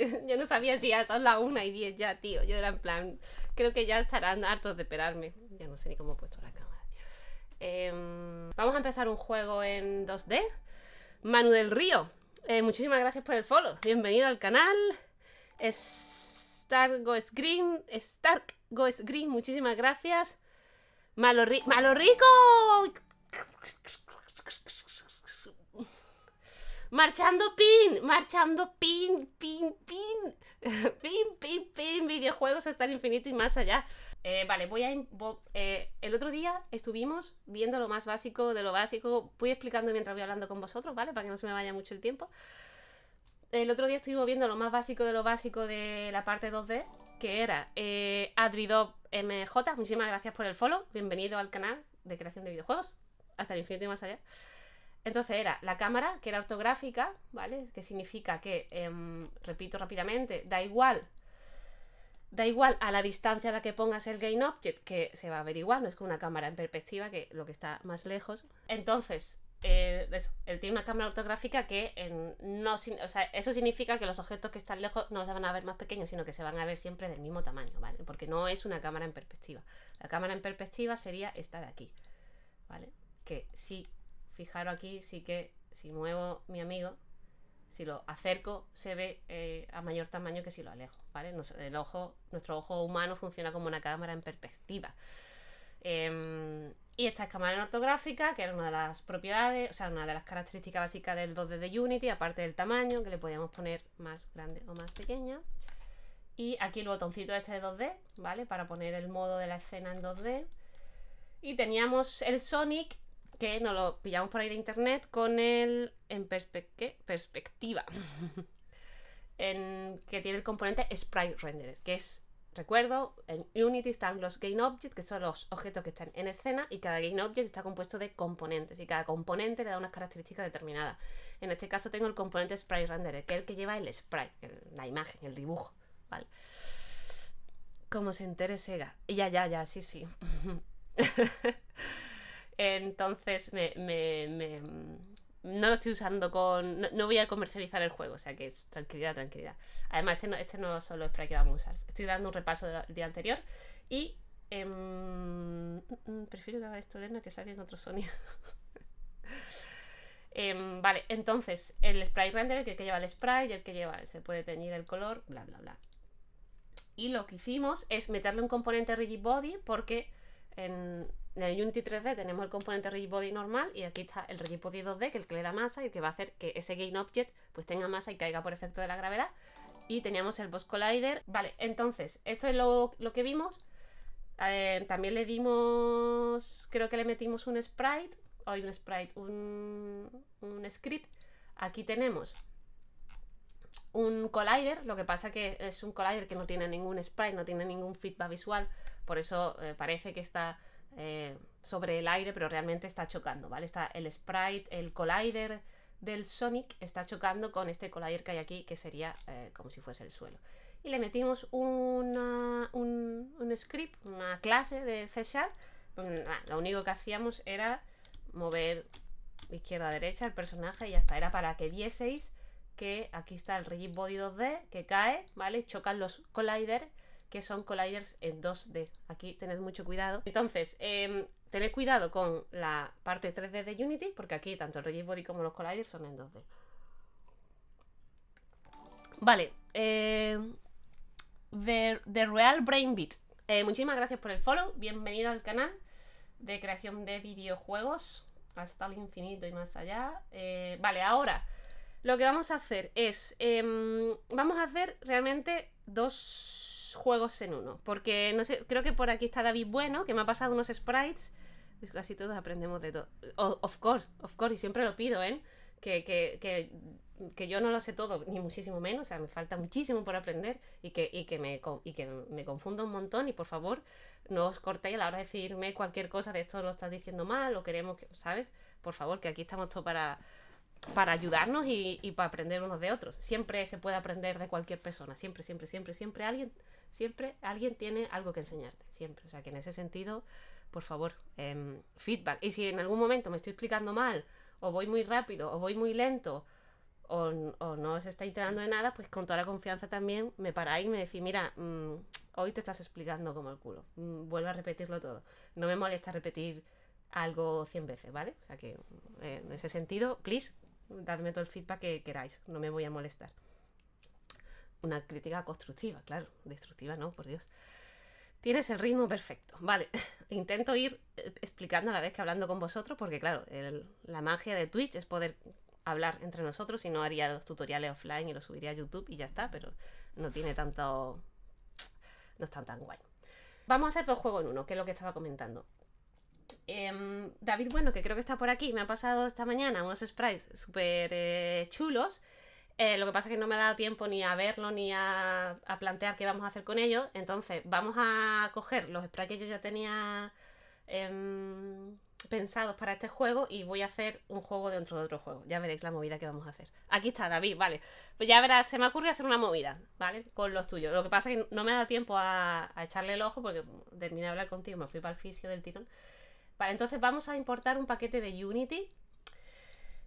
yo no sabía si ya son las 1 y 10 ya, tío. Yo era en plan, creo que ya estarán hartos de esperarme. Ya no sé ni cómo he puesto la cámara. Em, vamos a empezar un juego en 2D. Manu del Río, eh, muchísimas gracias por el follow. Bienvenido al canal. Stark Goes Green, Stark Goes Green, muchísimas gracias. Malo Rico. Marchando pin, marchando pin, pin, pin, pin, pin, pin, videojuegos hasta el infinito y más allá. Eh, vale, voy a... Eh, el otro día estuvimos viendo lo más básico de lo básico, voy explicando mientras voy hablando con vosotros, ¿vale? Para que no se me vaya mucho el tiempo. El otro día estuvimos viendo lo más básico de lo básico de la parte 2D, que era eh, MJ, muchísimas gracias por el follow, bienvenido al canal de creación de videojuegos, hasta el infinito y más allá. Entonces era la cámara, que era ortográfica, ¿vale? Que significa que, em, repito rápidamente, da igual da igual a la distancia a la que pongas el gain object, que se va a averiguar, no es como una cámara en perspectiva, que lo que está más lejos. Entonces, eh, eso, él tiene una cámara ortográfica que no, o sea, eso significa que los objetos que están lejos no se van a ver más pequeños, sino que se van a ver siempre del mismo tamaño, ¿vale? Porque no es una cámara en perspectiva. La cámara en perspectiva sería esta de aquí, ¿vale? Que sí fijaros aquí, sí que si muevo mi amigo, si lo acerco, se ve eh, a mayor tamaño que si lo alejo, el ojo, nuestro ojo humano funciona como una cámara en perspectiva. Em, y esta es cámara ortográfica, que era una de las propiedades, o sea, una de las características básicas del 2D de Unity, aparte del tamaño, que le podíamos poner más grande o más pequeña. Y aquí el botoncito este de 2D, ¿vale? Para poner el modo de la escena en 2D. Y teníamos el Sonic, que nos lo pillamos por ahí de internet con el en perspectiva, en, que tiene el componente sprite renderer, que es, recuerdo, en Unity están los game objects, que son los objetos que están en escena, y cada game object está compuesto de componentes, y cada componente le da unas características determinadas. En este caso tengo el componente sprite renderer, que es el que lleva el sprite, la imagen, el dibujo, ¿vale? Como se entere Sega. Ya, ya, ya, sí, sí. Entonces me, mm, no lo estoy usando con. No, voy a comercializar el juego, o sea que es tranquilidad, tranquilidad. Además, este no, es este no solo es que vamos a usar. Estoy dando un repaso del día anterior y. Em, mm, mm, prefiero que haga esto, Elena, que en otro sonido. Em, vale, entonces, el spray render, el que lleva el spray, el que lleva. Se puede teñir el color, bla, bla, bla. Y lo que hicimos es meterle un componente rigid body porque en, el Unity 3D tenemos el componente RigidBody normal y aquí está el RigidBody 2D, que es el que le da masa y que va a hacer que ese Game Object pues tenga masa y caiga por efecto de la gravedad. Y teníamos el Boss Collider. Vale, entonces, esto es lo, que vimos. Eh, también le dimos, creo que le metimos un sprite, hoy un sprite, un, un script. Aquí tenemos un collider, lo que pasa que es un collider que no tiene ningún sprite, no tiene ningún feedback visual, por eso eh, parece que está eh, sobre el aire, pero realmente está chocando, ¿vale? Está el sprite, el collider del Sonic está chocando con este collider que hay aquí, que sería eh, como si fuese el suelo. Y le metimos un, script, una clase de C lo único que hacíamos era mover izquierda a derecha el personaje y ya está. Era para que vieseis que aquí está el Rigid Body 2D que cae, ¿vale? Chocan los colliders que son colliders en 2D. Aquí tened mucho cuidado. Entonces, em, tened cuidado con la parte 3D de Unity, porque aquí tanto el Regis Body como los colliders son en 2D. Vale, em, The, Real Brain Beat. Eh, muchísimas gracias por el follow, bienvenido al canal de creación de videojuegos hasta el infinito y más allá. Eh, vale, ahora lo que vamos a hacer es, em, vamos a hacer realmente dos juegos en uno. Porque no sé, creo que por aquí está David Bueno, que me ha pasado unos sprites. es casi todos aprendemos de todo. of course, of course, y siempre lo pido, ¿eh? Que, que, que, que, yo no lo sé todo, ni muchísimo menos, o sea, me falta muchísimo por aprender y que, y que, me, y que me confundo un montón y por favor no os cortéis a la hora de decirme cualquier cosa de esto lo estás diciendo mal o queremos que, ¿sabes? Por favor, que aquí estamos todos para, para ayudarnos y, y para aprender unos de otros. Siempre se puede aprender de cualquier persona, siempre, siempre, siempre, siempre alguien siempre alguien tiene algo que enseñarte, siempre. O sea que en ese sentido, por favor, em, feedback. Y si en algún momento me estoy explicando mal, o voy muy rápido, o voy muy lento, o, no os está enterando de nada, pues con toda la confianza también me paráis y me decís, mira, mm, hoy te estás explicando como el culo. Mm, vuelvo a repetirlo todo. No me molesta repetir algo 100 veces, ¿vale? O sea que mm, en ese sentido, please, dadme todo el feedback que queráis. No me voy a molestar. Una crítica constructiva, claro, destructiva no, por Dios. Tienes el ritmo perfecto. Vale, intento ir eh, explicando a la vez que hablando con vosotros, porque claro, la magia de Twitch es poder hablar entre nosotros y no haría los tutoriales offline y los subiría a YouTube y ya está, pero no tiene tanto... no están tan guay. Vamos a hacer dos juegos en uno, que es lo que estaba comentando. Em, David Bueno, que creo que está por aquí, me ha pasado esta mañana unos sprites súper eh, chulos eh, lo que pasa es que no me ha dado tiempo ni a verlo ni a, plantear qué vamos a hacer con ellos. Entonces, vamos a coger los sprites que yo ya tenía em, pensados para este juego y voy a hacer un juego dentro de otro juego. Ya veréis la movida que vamos a hacer. Aquí está, David, vale. Pues ya verás, se me ocurre hacer una movida, ¿vale? Con los tuyos. Lo que pasa es que no me da tiempo a, a echarle el ojo porque terminé de hablar contigo, me fui para el fisio del tirón. Vale, entonces vamos a importar un paquete de Unity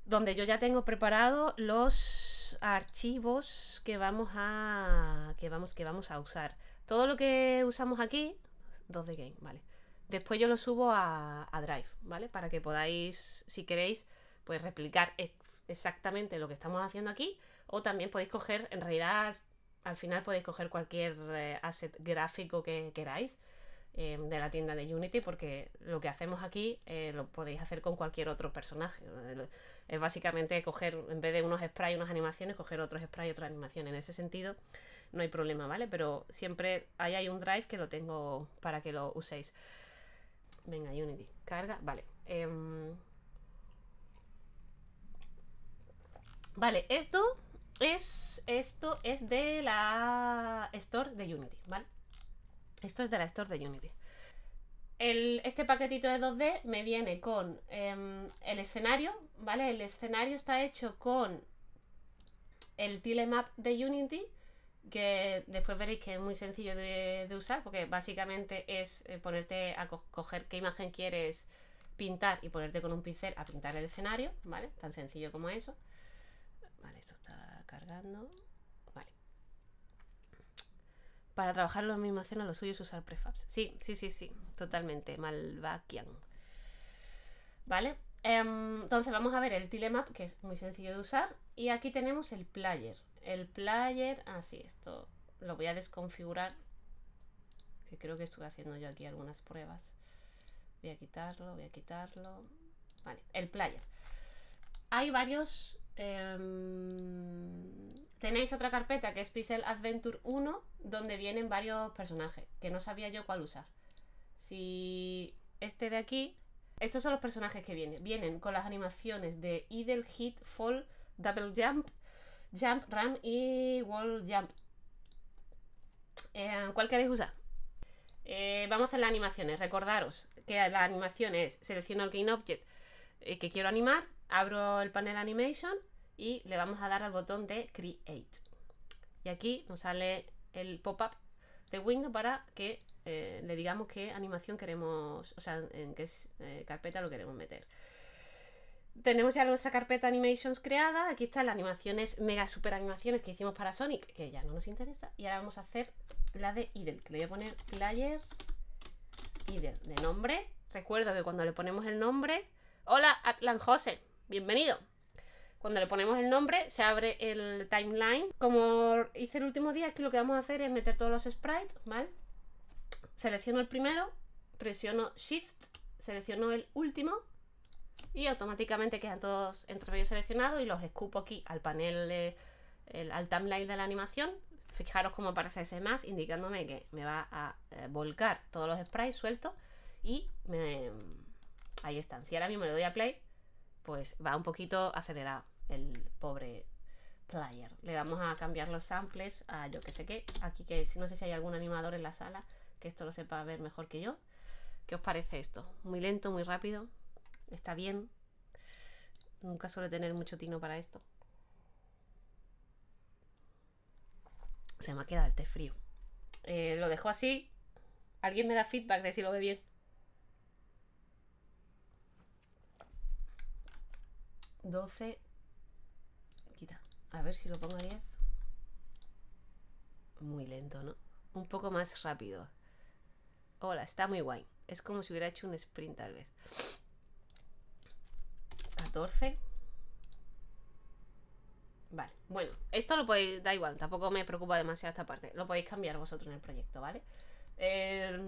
donde yo ya tengo preparado los archivos que vamos a que vamos que vamos a usar. Todo lo que usamos aquí, 2 de game, vale. Después yo lo subo a, Drive, ¿vale? Para que podáis, si queréis, pues replicar e, exactamente lo que estamos haciendo aquí. O también podéis coger, en realidad, al final podéis coger cualquier eh, asset gráfico que queráis Em, de la tienda de Unity, porque lo que hacemos aquí eh, lo podéis hacer con cualquier otro personaje. Es básicamente coger, en vez de unos sprites, unas animaciones, coger otros y otra animación En ese sentido, no hay problema, ¿vale? Pero siempre ahí hay un drive que lo tengo para que lo uséis. Venga, Unity, carga, vale. Em, vale, esto es, esto es de la Store de Unity, ¿vale? Esto es de la Store de Unity. este paquetito de 2D me viene con em, el escenario, ¿vale? El escenario está hecho con el Tilemap de Unity, que después veréis que es muy sencillo de, usar, porque básicamente es eh, ponerte a coger qué imagen quieres pintar y ponerte con un pincel a pintar el escenario, ¿vale? Tan sencillo como eso. Vale, esto está cargando para trabajar en la animación a los suyos usar prefabs. Sí, sí, sí, sí, totalmente, malvaquian. ¿Vale? Em, entonces vamos a ver el tilemap, que es muy sencillo de usar, y aquí tenemos el player. El player, así, ah, sí, esto lo voy a desconfigurar, que creo que estuve haciendo yo aquí algunas pruebas. Voy a quitarlo, voy a quitarlo. Vale, el player. Hay varios... Em, Tenéis otra carpeta que es Pixel Adventure 1, donde vienen varios personajes, que no sabía yo cuál usar. Si este de aquí, estos son los personajes que vienen. Vienen con las animaciones de Idle, Hit, Fall, Double Jump, Jump, Ram y Wall Jump. Eh, ¿Cuál queréis usar? Eh, vamos a hacer las animaciones. Recordaros que la animación es selecciono el Game Object eh, que quiero animar, abro el panel Animation y le vamos a dar al botón de Create. Y aquí nos sale el pop-up de Windows para que eh, le digamos qué animación queremos, o sea, en qué eh, carpeta lo queremos meter. Tenemos ya nuestra carpeta Animations creada. Aquí están las animaciones, mega super animaciones que hicimos para Sonic, que ya no nos interesa. Y ahora vamos a hacer la de Idle, que le voy a poner Player Idle de nombre. Recuerdo que cuando le ponemos el nombre, hola Atlan Jose, bienvenido. Cuando le ponemos el nombre, se abre el timeline. Como hice el último día, aquí lo que vamos a hacer es meter todos los sprites, ¿vale? Selecciono el primero, presiono Shift, selecciono el último y automáticamente quedan todos entre medio seleccionados y los escupo aquí al panel, al timeline de la animación. Fijaros cómo aparece ese más, indicándome que me va a eh, volcar todos los sprites sueltos y me, ahí están. Si ahora mismo le doy a play, pues va un poquito acelerado el pobre player. Le vamos a cambiar los samples a yo que sé qué. Aquí que no sé si hay algún animador en la sala que esto lo sepa ver mejor que yo. ¿Qué os parece esto? Muy lento, muy rápido. Está bien. Nunca suele tener mucho tino para esto. Se me ha quedado el té frío. Eh, lo dejo así. ¿Alguien me da feedback de si lo ve bien? 12 a ver si lo pongo a 10. Muy lento, ¿no? Un poco más rápido. Hola, está muy guay. Es como si hubiera hecho un sprint tal vez. 14. Vale, bueno, esto lo podéis, da igual, tampoco me preocupa demasiado esta parte. Lo podéis cambiar vosotros en el proyecto, ¿vale? Eh,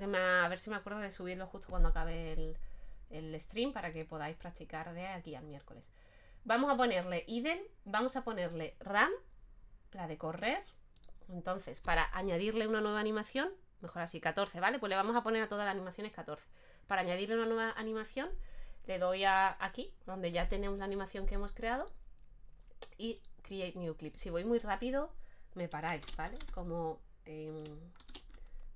a ver si me acuerdo de subirlo justo cuando acabe el stream para que podáis practicar de aquí al miércoles. Vamos a ponerle idle, vamos a ponerle RAM, la de correr. Entonces, para añadirle una nueva animación, mejor así, 14, ¿vale? Pues le vamos a poner a todas las animaciones 14. Para añadirle una nueva animación, le doy a aquí, donde ya tenemos la animación que hemos creado, y Create New Clip. Si voy muy rápido, me paráis, ¿vale? Como em,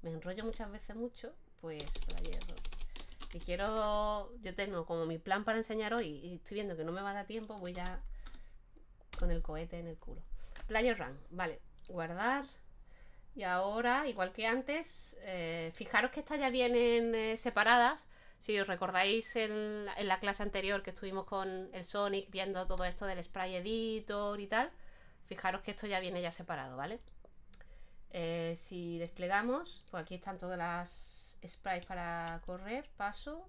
me enrollo muchas veces mucho, pues ayer quiero, yo tengo como mi plan para enseñar hoy y estoy viendo que no me va a dar tiempo, voy ya con el cohete en el culo. Player Run, vale, guardar. Y ahora, igual que antes, eh, fijaros que estas ya vienen eh, separadas. Si os recordáis en la, clase anterior que estuvimos con el Sonic viendo todo esto del spray editor y tal, fijaros que esto ya viene ya separado, ¿vale? Eh, si desplegamos, pues aquí están todas las Sprite para correr, paso.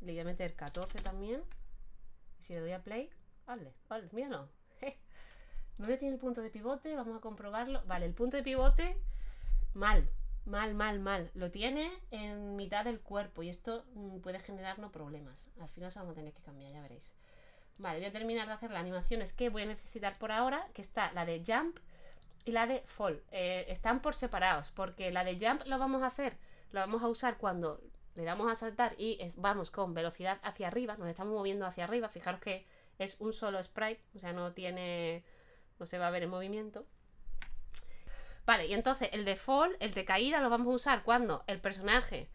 Le voy a meter 14 también. si le doy a play, vale, vale, míralo. No ¿Dónde tiene el punto de pivote? Vamos a comprobarlo. Vale, el punto de pivote, mal, mal, mal, mal. Lo tiene en mitad del cuerpo y esto mm, puede generarnos problemas. Al final se vamos a tener que cambiar, ya veréis. Vale, voy a terminar de hacer las animaciones que voy a necesitar por ahora, que está la de jump y la de fall. Eh, están por separados, porque la de jump lo vamos a hacer lo vamos a usar cuando le damos a saltar y vamos con velocidad hacia arriba, nos estamos moviendo hacia arriba, fijaros que es un solo sprite, o sea, no tiene, no se va a ver el movimiento. Vale, y entonces el de fall, el de caída, lo vamos a usar cuando el personaje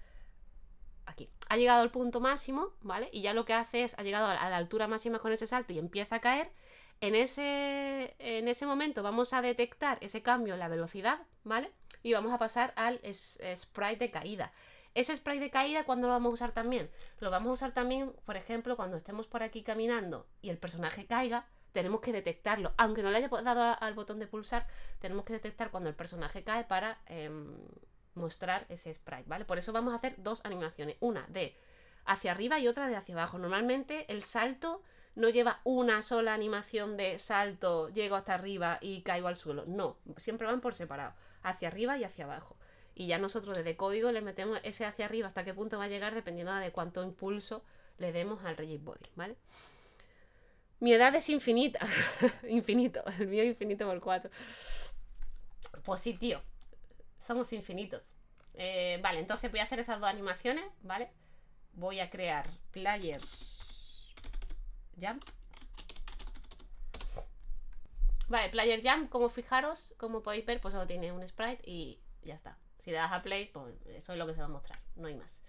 aquí ha llegado al punto máximo, ¿vale? Y ya lo que hace es, ha llegado a la altura máxima con ese salto y empieza a caer. En ese, en ese momento vamos a detectar ese cambio en la velocidad, ¿vale? Y vamos a pasar al sprite de caída. Ese spray de caída, ¿cuándo lo vamos a usar también? Lo vamos a usar también, por ejemplo, cuando estemos por aquí caminando y el personaje caiga, tenemos que detectarlo. Aunque no le haya dado al botón de pulsar, tenemos que detectar cuando el personaje cae para em, mostrar ese sprite, ¿vale? Por eso vamos a hacer dos animaciones, una de hacia arriba y otra de hacia abajo. Normalmente el salto no lleva una sola animación de salto, llego hasta arriba y caigo al suelo. No, siempre van por separado hacia arriba y hacia abajo. Y ya nosotros desde código le metemos ese hacia arriba hasta qué punto va a llegar dependiendo de cuánto impulso le demos al rigid body, ¿vale? Mi edad es infinita, infinito, el mío infinito por 4. Pues sí, tío, somos infinitos. Eh, vale, entonces voy a hacer esas dos animaciones, ¿vale? Voy a crear player jump Vale, Player Jam, como fijaros, como podéis ver, pues solo tiene un sprite y ya está. Si le das a play, pues eso es lo que se va a mostrar, no hay más.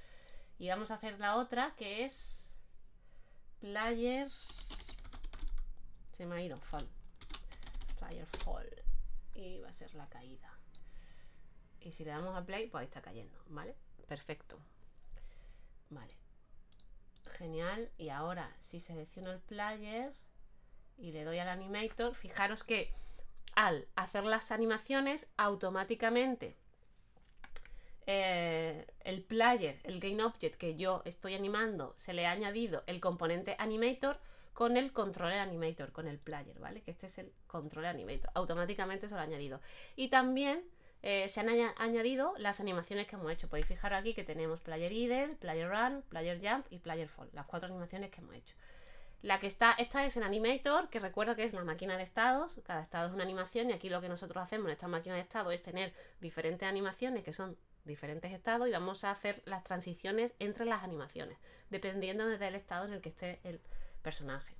Y vamos a hacer la otra, que es Player... Se me ha ido, fall. Player fall. Y va a ser la caída. Y si le damos a play, pues ahí está cayendo, ¿vale? Perfecto. Vale. Genial. Y ahora, si selecciono el player y le doy al animator, fijaros que al hacer las animaciones automáticamente eh, el player, el game object que yo estoy animando, se le ha añadido el componente animator con el controller animator, con el player, ¿vale? Que este es el controller animator, automáticamente se lo ha añadido. Y también eh, se han añadido las animaciones que hemos hecho. Podéis fijaros aquí que tenemos player idle, player run, player jump y player fall, las cuatro animaciones que hemos hecho. La que está, esta es en Animator, que recuerdo que es la máquina de estados, cada estado es una animación y aquí lo que nosotros hacemos en esta máquina de estado es tener diferentes animaciones que son diferentes estados y vamos a hacer las transiciones entre las animaciones, dependiendo del estado en el que esté el personaje.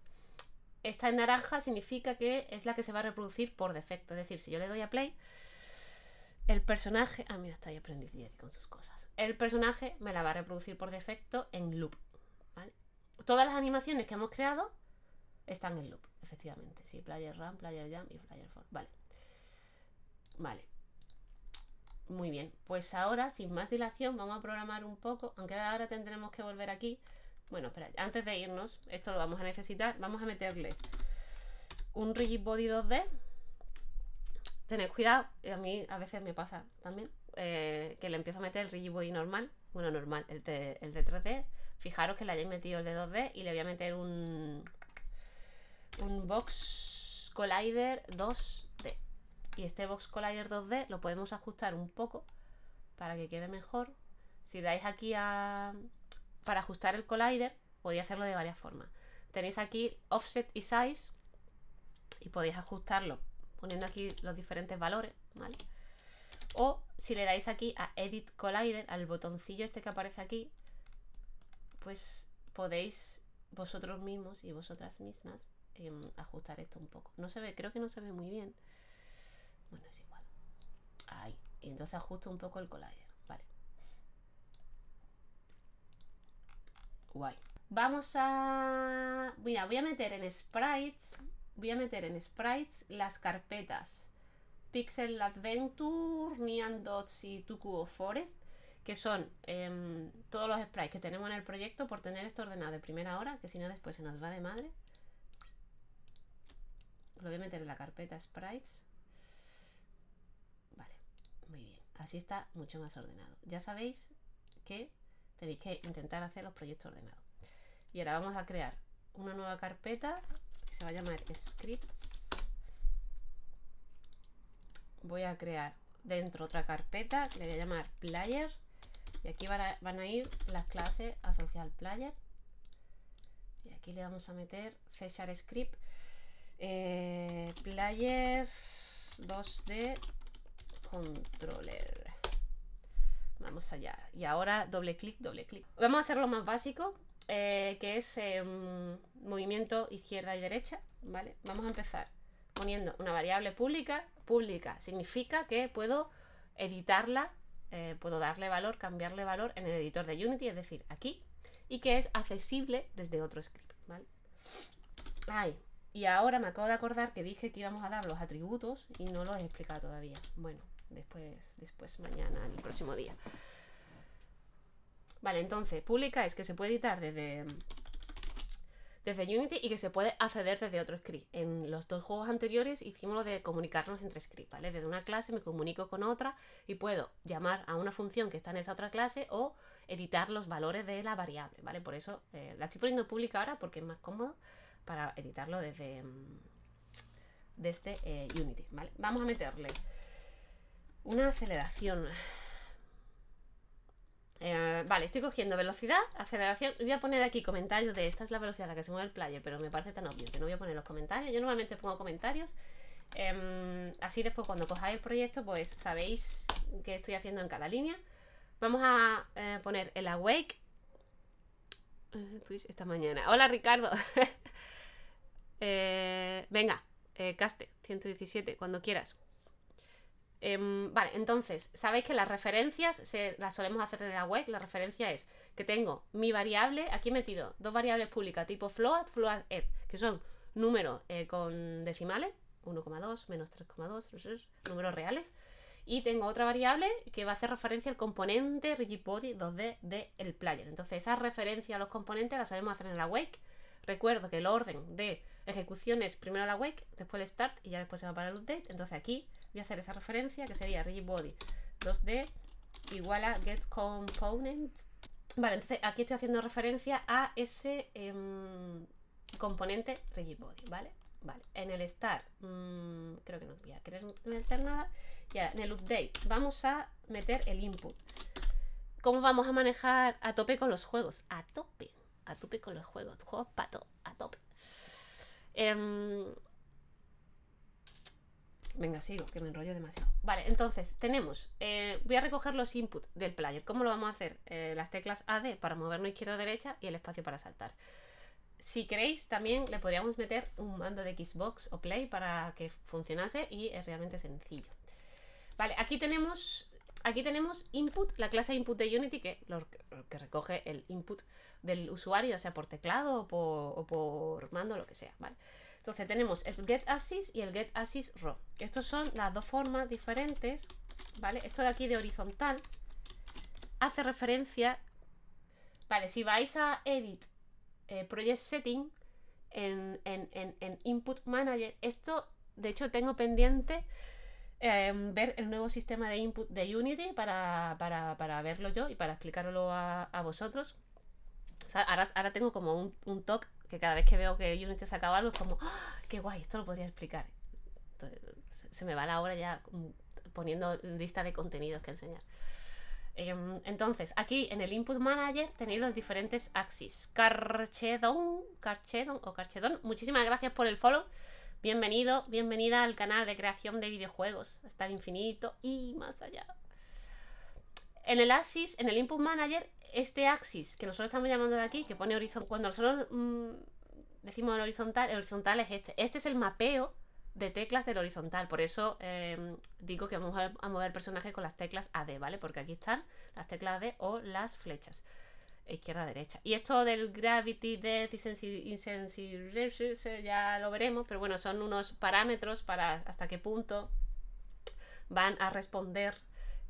Esta en naranja significa que es la que se va a reproducir por defecto, es decir, si yo le doy a play, el personaje, ah mira, está ahí aprendiendo con sus cosas, el personaje me la va a reproducir por defecto en loop todas las animaciones que hemos creado están en loop, efectivamente. Sí, player run, player jam y player for. Vale. Vale. Muy bien, pues ahora, sin más dilación, vamos a programar un poco, aunque ahora tendremos que volver aquí. Bueno, espera, antes de irnos, esto lo vamos a necesitar, vamos a meterle un rigid body 2D. Tened cuidado, a mí a veces me pasa también, eh, que le empiezo a meter el rigid body normal, bueno, normal, el de, el de 3D, Fijaros que le hayáis metido el de 2D y le voy a meter un, un Box Collider 2D. Y este Box Collider 2D lo podemos ajustar un poco para que quede mejor. Si dais aquí a... para ajustar el collider, podéis hacerlo de varias formas. Tenéis aquí offset y size y podéis ajustarlo poniendo aquí los diferentes valores, O si le dais aquí a Edit Collider, al botoncillo este que aparece aquí, pues podéis vosotros mismos y vosotras mismas em, ajustar esto un poco. No se ve, creo que no se ve muy bien. Bueno, es igual. Ahí. Y entonces ajusto un poco el collider. Vale. Guay. Vamos a... Mira, voy a meter en sprites. Voy a meter en sprites las carpetas. Pixel Adventure, Neon Dots y Tukuo Forest que son em, todos los sprites que tenemos en el proyecto por tener esto ordenado de primera hora, que si no después se nos va de madre. Lo voy a meter en la carpeta sprites. Vale, muy bien. Así está mucho más ordenado. Ya sabéis que tenéis que intentar hacer los proyectos ordenados. Y ahora vamos a crear una nueva carpeta que se va a llamar scripts. Voy a crear dentro otra carpeta que le voy a llamar player aquí van a, ir las clases asociadas al player. Y aquí le vamos a meter C# Script. Eh, player 2D controller. Vamos allá. Y ahora doble clic, doble clic. Vamos a hacer lo más básico, eh, que es em, movimiento izquierda y derecha. ¿Vale? Vamos a empezar poniendo una variable pública. Pública significa que puedo editarla eh, puedo darle valor, cambiarle valor en el editor de Unity, es decir, aquí, y que es accesible desde otro script, ¿vale? y ahora me acabo de acordar que dije que íbamos a dar los atributos y no los he explicado todavía. Bueno, después, después mañana, el próximo día. Vale, entonces, pública es que se puede editar desde desde Unity y que se puede acceder desde otro script. En los dos juegos anteriores hicimos lo de comunicarnos entre scripts, ¿vale? Desde una clase me comunico con otra y puedo llamar a una función que está en esa otra clase o editar los valores de la variable, ¿vale? Por eso eh, la estoy poniendo pública ahora porque es más cómodo para editarlo desde, mm, desde eh, Unity, ¿vale? Vamos a meterle una aceleración. Eh, vale, estoy cogiendo velocidad, aceleración. Voy a poner aquí comentarios de esta es la velocidad a la que se mueve el player, pero me parece tan obvio que no voy a poner los comentarios. Yo normalmente pongo comentarios. Em, así después cuando cojáis el proyecto, pues sabéis qué estoy haciendo en cada línea. Vamos a eh, poner el awake. Eh, twitch esta mañana. Hola Ricardo. venga, caste 117, cuando quieras. Em, vale, entonces, sabéis que las referencias las solemos hacer en la wake La referencia es que tengo mi variable, aquí he metido dos variables públicas tipo float, float ed, que son números eh, con decimales, 1,2, menos 3,2, números reales. Y tengo otra variable que va a hacer referencia al componente rigidbody 2D del player. Entonces, esa referencia a los componentes la sabemos hacer en la wake. Recuerdo que el orden de ejecuciones, primero la wake, después el start y ya después se va para el update. Entonces aquí voy a hacer esa referencia que sería rigidbody 2D igual a getComponent. Vale, entonces aquí estoy haciendo referencia a ese em, componente rigidbody, ¿vale? Vale, en el start mm, creo que no voy a querer meter nada. ya en el update vamos a meter el input. ¿Cómo vamos a manejar a tope con los juegos? A tope, a tope con los juegos, juegos pato, a tope. Em, venga, sigo, que me enrollo demasiado. Vale, entonces tenemos, eh, voy a recoger los inputs del player. ¿Cómo lo vamos a hacer? Eh, las teclas AD para movernos izquierda o derecha y el espacio para saltar. Si queréis, también le podríamos meter un mando de Xbox o Play para que funcionase y es realmente sencillo. Vale, aquí tenemos aquí tenemos input, la clase input de Unity que, que recoge el input del usuario, ya sea por teclado o por, mando, lo que sea, Entonces tenemos el getAssist y el GetAsysRAW. Estas son las dos formas diferentes, ¿vale? Esto de aquí de horizontal hace referencia, ¿vale? Si vais a Edit, eh, Project Setting, en Input Manager, esto de hecho tengo pendiente Em, ver el nuevo sistema de input de Unity para, verlo yo y para explicarlo a, vosotros. ahora, tengo como un, un que cada vez que veo que Unity saca algo es como, ¡ah! ¡qué guay! Esto lo podría explicar. se me va la hora ya mm, poniendo lista de contenidos que enseñar. Em, entonces, aquí en el Input Manager tenéis los diferentes axis. Carchedon, Carchedon o Carchedon, muchísimas gracias por el follow. Bienvenido, bienvenida al canal de creación de videojuegos, hasta el infinito y más allá. En el Axis, en el Input Manager, este Axis que nosotros estamos llamando de aquí, que pone horizontal, cuando nosotros mm, decimos el horizontal, el horizontal es este. Este es el mapeo de teclas del horizontal, por eso em, digo que vamos a mover personajes con las teclas AD, ¿vale? Porque aquí están las teclas AD o las flechas izquierda-derecha. Y esto del Gravity Death y ya lo veremos, pero bueno, son unos parámetros para hasta qué punto van a responder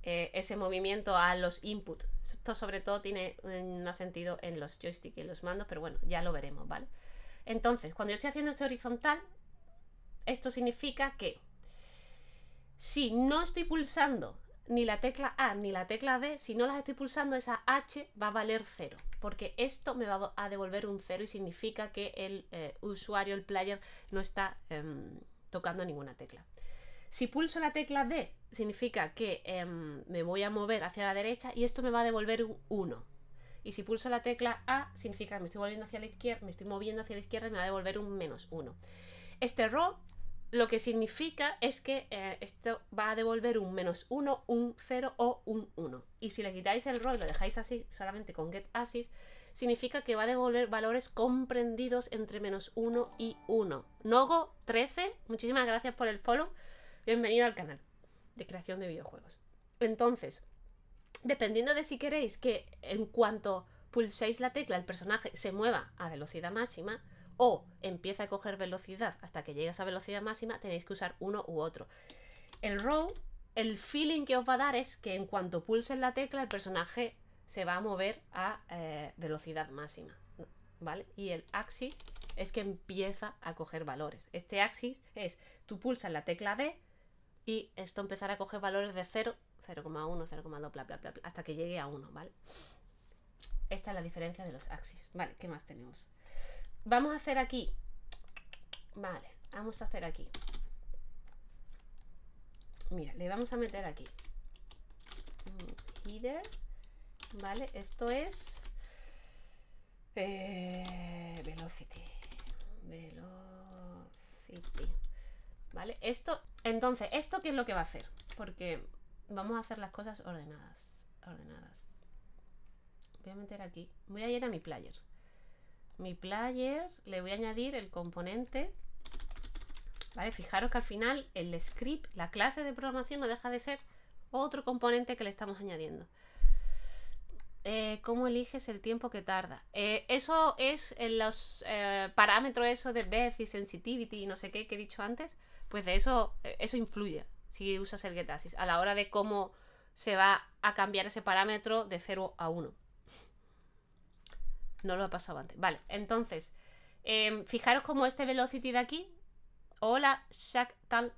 eh, ese movimiento a los inputs. Esto sobre todo tiene mm, más sentido en los joysticks y los mandos, pero bueno, ya lo veremos, ¿vale? Entonces, cuando yo estoy haciendo este horizontal, esto significa que si no estoy pulsando ni la tecla A ni la tecla B, si no las estoy pulsando, esa H va a valer 0, porque esto me va a devolver un 0 y significa que el eh, usuario, el player, no está em, tocando ninguna tecla. Si pulso la tecla D, significa que em, me voy a mover hacia la derecha y esto me va a devolver un 1. Y si pulso la tecla A, significa que me estoy volviendo hacia la izquierda, me estoy moviendo hacia la izquierda y me va a devolver un menos 1. Este error lo que significa es que eh, esto va a devolver un menos 1, un 0 o un 1. Y si le quitáis el rol lo dejáis así, solamente con get significa que va a devolver valores comprendidos entre menos 1 y 1. Nogo13, muchísimas gracias por el follow. Bienvenido al canal de creación de videojuegos. Entonces, dependiendo de si queréis que en cuanto pulséis la tecla el personaje se mueva a velocidad máxima, o empieza a coger velocidad hasta que llegues a velocidad máxima, tenéis que usar uno u otro. El row, el feeling que os va a dar es que en cuanto pulsen la tecla, el personaje se va a mover a eh, velocidad máxima, ¿vale? Y el axis es que empieza a coger valores. Este axis es, tú pulsas la tecla D y esto empezará a coger valores de 0, 0,1, 0,2, bla, bla, bla, bla, hasta que llegue a 1, ¿vale? Esta es la diferencia de los axis. Vale, ¿qué más tenemos? Vamos a hacer aquí. Vale, vamos a hacer aquí. Mira, le vamos a meter aquí. Mm, header. Vale, esto es... Eh, velocity. Velocity. ¿Vale? Esto, entonces, ¿esto qué es lo que va a hacer? Porque vamos a hacer las cosas ordenadas. Ordenadas. Voy a meter aquí. Voy a ir a mi player mi player, le voy a añadir el componente. Vale, fijaros que al final el script, la clase de programación no deja de ser otro componente que le estamos añadiendo. Eh, ¿Cómo eliges el tiempo que tarda? Eh, eso es en los eh, parámetros eso de depth y sensitivity y no sé qué que he dicho antes. Pues de eso, eso influye si usas el getasis a la hora de cómo se va a cambiar ese parámetro de 0 a 1. No lo ha pasado antes. Vale, entonces, em, fijaros como este velocity de aquí, hola, shack, tal,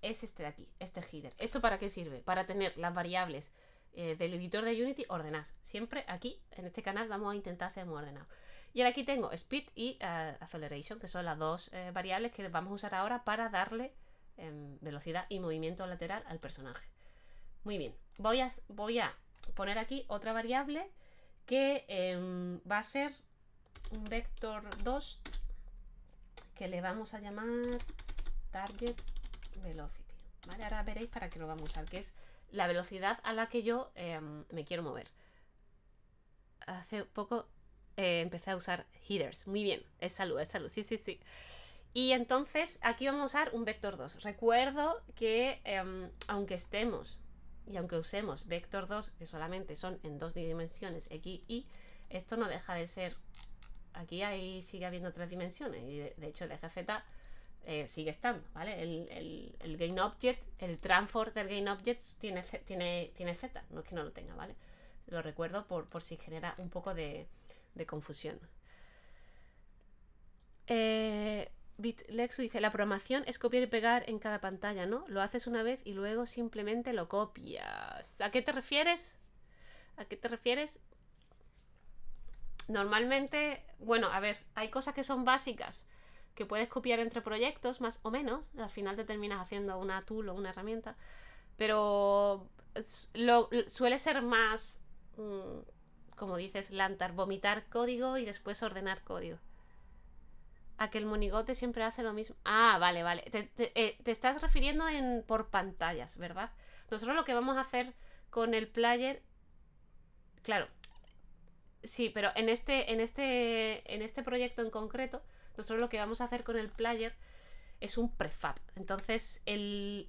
es este de aquí, este header. ¿Esto para qué sirve? Para tener las variables eh, del editor de Unity ordenadas. Siempre aquí, en este canal, vamos a intentar ser muy ordenados. Y ahora aquí tengo speed y eh, acceleration, que son las dos eh, variables que vamos a usar ahora para darle em, velocidad y movimiento lateral al personaje. Muy bien, voy a, voy a poner aquí otra variable que em, va a ser un vector 2 que le vamos a llamar target velocity. Ahora veréis para qué lo vamos a usar, que es la velocidad a la que yo em, me quiero mover. Hace poco eh, empecé a usar headers. Muy bien, es salud, es salud, sí, sí, sí. Y entonces aquí vamos a usar un vector 2. Recuerdo que em, aunque estemos y aunque usemos vector 2, que solamente son en dos dimensiones, x y esto no deja de ser... Aquí ahí sigue habiendo tres dimensiones, y de, hecho el eje z eh, sigue estando, ¿vale? El, el, el gain object, el transform del gain object tiene, tiene, tiene z, no es que no lo tenga, ¿vale? Lo recuerdo por, si genera un poco de, de confusión. Eh, Bitlexu dice, la programación es copiar y pegar en cada pantalla, ¿no? Lo haces una vez y luego simplemente lo copias. ¿A qué te refieres? ¿A qué te refieres? Normalmente, bueno, a ver, hay cosas que son básicas que puedes copiar entre proyectos, más o menos. Al final te terminas haciendo una tool o una herramienta. Pero lo, suele ser más, mm, como dices, lantar, vomitar código y después ordenar código a que el monigote siempre hace lo mismo. Ah, vale, vale. Eh, te, estás refiriendo en por pantallas, ¿verdad? Nosotros lo que vamos a hacer con el player. Claro. Sí, pero en este, en este, en este proyecto en concreto, nosotros lo que vamos a hacer con el player es un prefab. Entonces, el,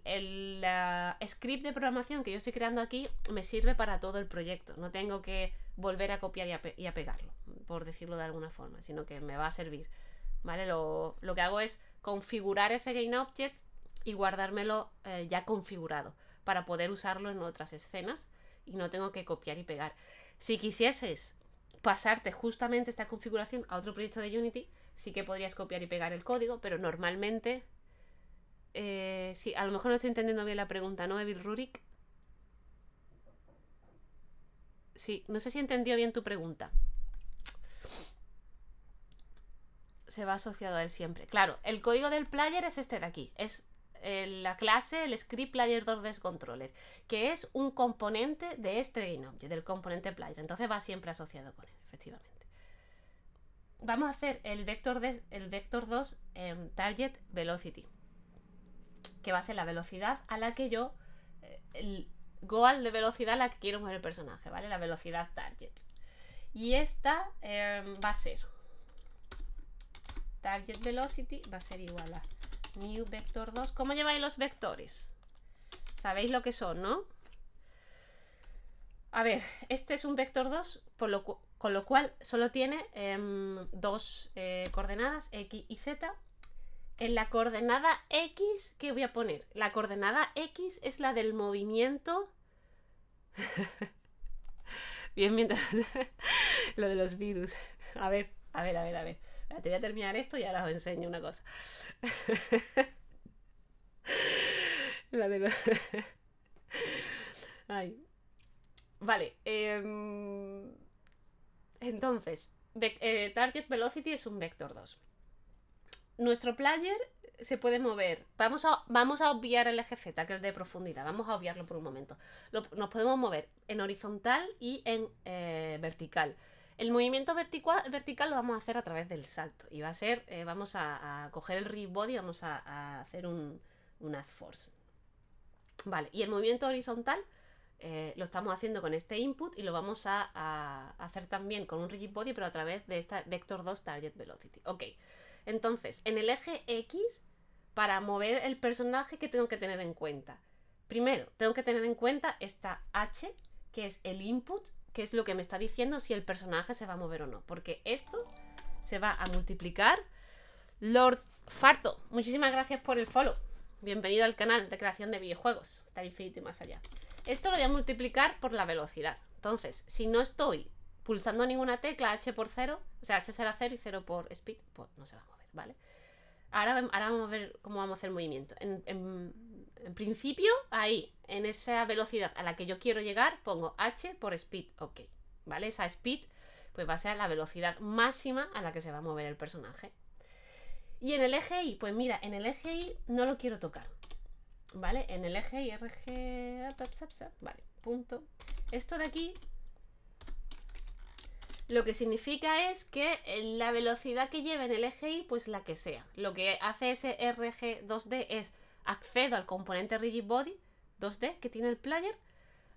script de programación que yo estoy creando aquí me sirve para todo el proyecto. No tengo que volver a copiar y a pegarlo, por decirlo de alguna forma, sino que me va a servir ¿vale? Lo, que hago es configurar ese object y guardármelo eh, ya configurado para poder usarlo en otras escenas y no tengo que copiar y pegar. Si quisieses pasarte justamente esta configuración a otro proyecto de Unity, sí que podrías copiar y pegar el código, pero normalmente... Eh, sí, a lo mejor no estoy entendiendo bien la pregunta, ¿no, Evil Rurik? Sí, no sé si entendió bien tu pregunta. se va asociado a él siempre. Claro, el código del player es este de aquí, es eh, la clase, el script player 2 controller, que es un componente de este GameObject, del componente player. Entonces va siempre asociado con él, efectivamente. Vamos a hacer el vector, el vector 2 em, target velocity, que va a ser la velocidad a la que yo, eh, el goal de velocidad a la que quiero mover el personaje, ¿vale? La velocidad target. Y esta em, va a ser target velocity va a ser igual a new vector 2. ¿Cómo lleváis los vectores? Sabéis lo que son, ¿no? A ver, este es un vector 2, lo con lo cual solo tiene em, dos eh, coordenadas, x y z. En la coordenada x, ¿qué voy a poner? La coordenada x es la del movimiento... Bien, mientras... lo de los virus. A ver, a ver, a ver, a ver. Ah, te voy a terminar esto y ahora os enseño una cosa. la de los... Ay. Vale. Em, entonces, eh, Target Velocity es un vector 2. Nuestro player se puede mover. Vamos a, vamos a obviar el eje Z, que es el de profundidad. Vamos a obviarlo por un momento. nos podemos mover en horizontal y en eh, vertical. El movimiento vertical, lo vamos a hacer a través del salto. Y va a ser, eh, vamos a, coger el rigid body, vamos a, hacer un, un force. Vale, y el movimiento horizontal eh, lo estamos haciendo con este input y lo vamos a, hacer también con un rigid body, pero a través de esta vector 2 target velocity. Ok, entonces, en el eje X, para mover el personaje, ¿qué tengo que tener en cuenta? Primero, tengo que tener en cuenta esta H, que es el input, qué es lo que me está diciendo si el personaje se va a mover o no. Porque esto se va a multiplicar. Lord Farto, muchísimas gracias por el follow. Bienvenido al canal de creación de videojuegos, hasta infinito y más allá. Esto lo voy a multiplicar por la velocidad. Entonces, si no estoy pulsando ninguna tecla H por 0, o sea, H será 0 y 0 por speed, pues no se va a mover, ¿vale? Ahora, vamos a ver cómo vamos a hacer movimiento. en en principio, ahí, en esa velocidad a la que yo quiero llegar, pongo h por speed, ok, ¿vale? Esa speed pues va a ser la velocidad máxima a la que se va a mover el personaje. Y en el eje Y, pues mira, en el eje Y no lo quiero tocar, ¿vale? En el eje Y, RG, vale, punto. Esto de aquí lo que significa es que la velocidad que lleve en el eje Y, pues la que sea. Lo que hace ese RG2D es accedo al componente RigidBody 2D que tiene el player,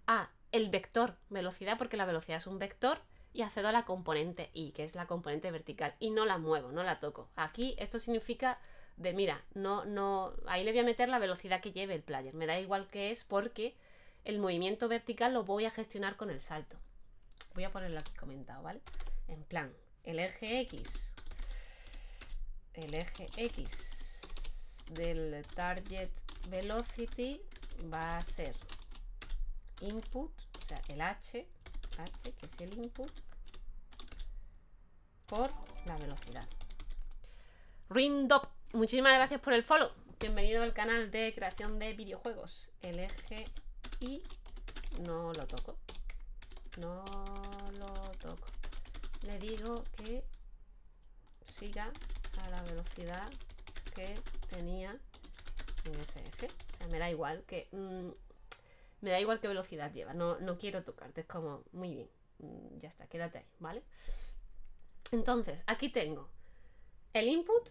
a el vector velocidad, porque la velocidad es un vector, y accedo a la componente y, que es la componente vertical, y no la muevo, no la toco. Aquí esto significa de mira, no, no, ahí le voy a meter la velocidad que lleve el player, me da igual que es porque el movimiento vertical lo voy a gestionar con el salto. Voy a ponerlo aquí comentado, ¿vale? En plan, el eje X, el eje X del target velocity va a ser input, o sea, el h, h que es el input, por la velocidad. Rindop, muchísimas gracias por el follow. Bienvenido al canal de creación de videojuegos. El eje Y no lo toco. No lo toco. Le digo que siga a la velocidad que tenía en SF. O sea, me da igual que. Mm, me da igual qué velocidad lleva. No, no quiero tocarte. Es como, muy bien. Mm, ya está, quédate ahí, ¿vale? Entonces, aquí tengo el input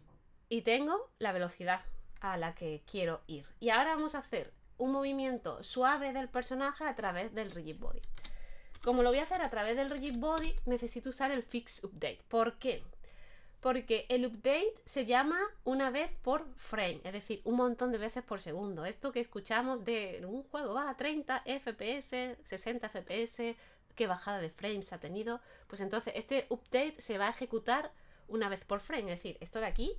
y tengo la velocidad a la que quiero ir. Y ahora vamos a hacer un movimiento suave del personaje a través del Rigid Body. Como lo voy a hacer a través del Rigid Body, necesito usar el Fix Update. ¿Por qué? porque el update se llama una vez por frame, es decir, un montón de veces por segundo. Esto que escuchamos de un juego va a 30 FPS, 60 FPS, qué bajada de frames ha tenido, pues entonces este update se va a ejecutar una vez por frame, es decir, esto de aquí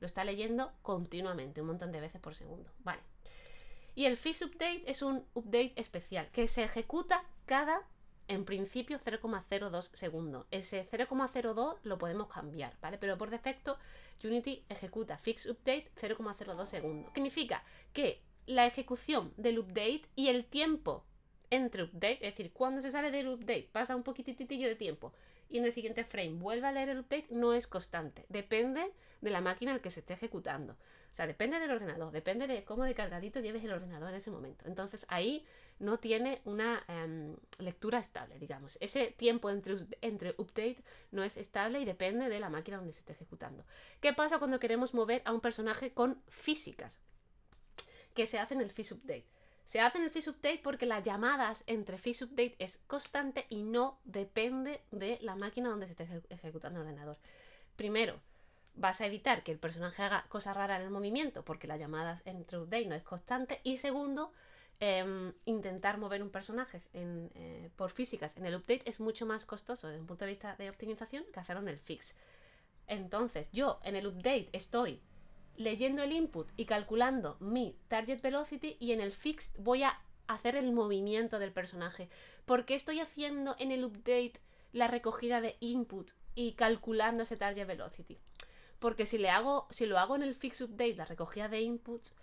lo está leyendo continuamente, un montón de veces por segundo, vale. Y el fish update es un update especial que se ejecuta cada en principio 0,02 segundos. Ese 0,02 lo podemos cambiar, ¿vale? Pero por defecto Unity ejecuta fix update 0,02 segundos. Significa que la ejecución del update y el tiempo entre update, es decir, cuando se sale del update pasa un poquititillo de tiempo y en el siguiente frame vuelve a leer el update, no es constante. Depende de la máquina en la que se esté ejecutando. O sea, depende del ordenador, depende de cómo de cargadito lleves el ordenador en ese momento. Entonces ahí no tiene una em, lectura estable, digamos. Ese tiempo entre, entre update no es estable y depende de la máquina donde se esté ejecutando. ¿Qué pasa cuando queremos mover a un personaje con físicas? Que se hace en el phys update. Se hace en el phys update porque las llamadas entre phys update es constante y no depende de la máquina donde se esté ejecutando el ordenador. Primero, vas a evitar que el personaje haga cosas raras en el movimiento, porque las llamadas en True Day no es constante. Y segundo, em, intentar mover un personaje eh, por físicas en el update es mucho más costoso desde un punto de vista de optimización que hacerlo en el fix. Entonces, yo en el update estoy leyendo el input y calculando mi target velocity y en el fix voy a hacer el movimiento del personaje. Porque estoy haciendo en el update la recogida de input y calculando ese target velocity porque si, le hago, si lo hago en el fix update, la recogida de inputs,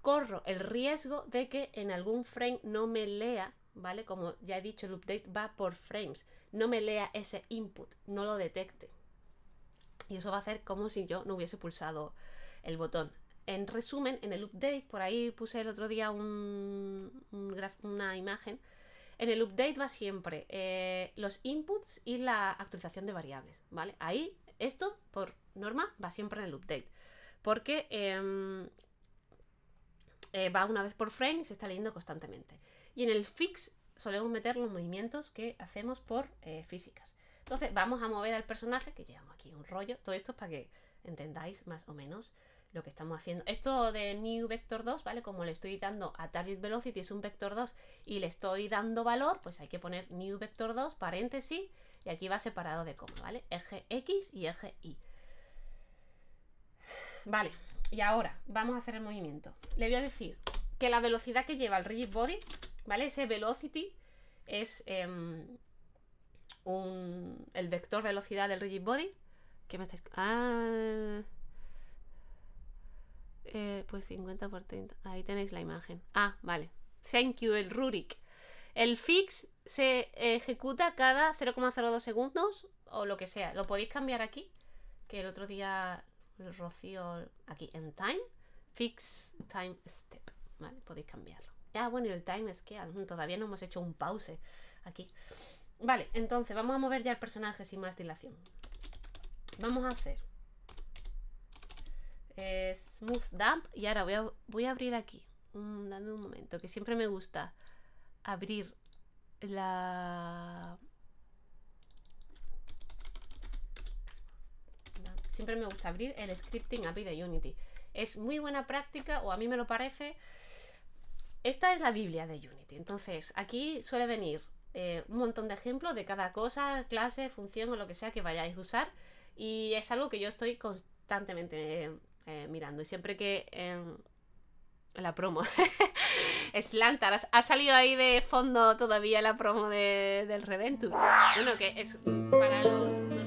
corro el riesgo de que en algún frame no me lea, ¿vale? Como ya he dicho, el update va por frames, no me lea ese input, no lo detecte. Y eso va a hacer como si yo no hubiese pulsado el botón. En resumen, en el update, por ahí puse el otro día una imagen, en el update va siempre eh, los inputs y la actualización de variables, ¿vale? Ahí, esto por norma va siempre en el update. Porque em, eh, va una vez por frame y se está leyendo constantemente. Y en el fix solemos meter los movimientos que hacemos por eh, físicas. Entonces vamos a mover al personaje, que llevamos aquí un rollo. Todo esto es para que entendáis más o menos lo que estamos haciendo. Esto de new vector 2, ¿vale? Como le estoy dando a target velocity, es un vector 2, y le estoy dando valor, pues hay que poner new vector 2, paréntesis, y aquí va separado de coma, ¿vale? Eje X y eje Y. Vale, y ahora vamos a hacer el movimiento. Le voy a decir que la velocidad que lleva el Rigid Body, ¿vale? Ese velocity es em, el vector velocidad del Rigid Body. ¿Qué me estáis...? Ah... Eh, pues 50 por 30. Ahí tenéis la imagen. Ah, vale. Thank you, el Rurik. El fix se ejecuta cada 0,02 segundos o lo que sea. Lo podéis cambiar aquí, que el otro día Rocío aquí en time, fix time step, ¿vale? Podéis cambiarlo. Ah, bueno, el time es que todavía no hemos hecho un pause aquí. Vale, entonces vamos a mover ya el personaje sin más dilación. Vamos a hacer eh, smooth dump y ahora voy a, voy a abrir aquí. dame un momento, que siempre me gusta abrir la siempre me gusta abrir el scripting API de Unity. Es muy buena práctica, o a mí me lo parece. Esta es la Biblia de Unity. Entonces, aquí suele venir eh, un montón de ejemplos de cada cosa, clase, función o lo que sea que vayáis a usar. Y es algo que yo estoy constantemente eh, eh, mirando. Y siempre que em, la promo. Slantar, ha salido ahí de fondo todavía la promo del Reventu, Bueno, que es para los...